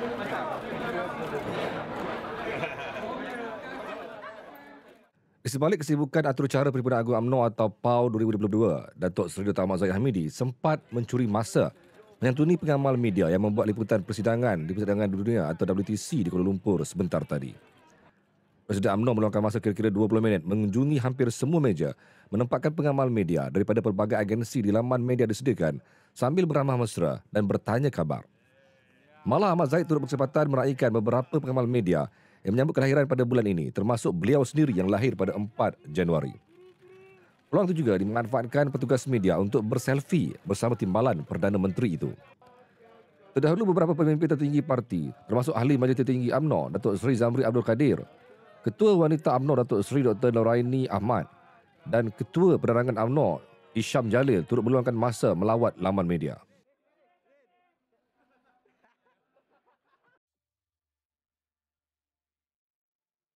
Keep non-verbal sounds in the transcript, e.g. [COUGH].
[LAUGHS] Sebalik kesibukan atur cara Perhimpunan Agung UMNO atau PAU 2022, Datuk Seri Dr. Ahmad Zahid Hamidi sempat mencuri masa menyantuni pengamal media yang membuat liputan persidangan di Persidangan Dunia atau WTC di Kuala Lumpur sebentar tadi. Presiden UMNO meluangkan masa kira-kira 20 minit mengunjungi hampir semua meja menempatkan pengamal media daripada pelbagai agensi di laman media disediakan sambil beramah mesra dan bertanya kabar. Malah Ahmad Zaid turut berkesempatan meraihkan beberapa pengamal media yang menyambut kelahiran pada bulan ini termasuk beliau sendiri yang lahir pada 4 Januari. Peluang itu juga dimanfaatkan petugas media untuk berselfie bersama timbalan Perdana Menteri itu. Terdahulu beberapa pemimpin tertinggi parti termasuk ahli majlis tertinggi UMNO Datuk Seri Zamri Abdul Kadir, Ketua Wanita UMNO Datuk Seri Dr. Noraini Ahmad dan Ketua Penerangan UMNO Isham Jalil turut meluangkan masa melawat laman media.